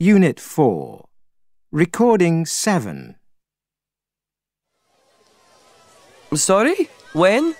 Unit 4. Recording 7. Sorry? When?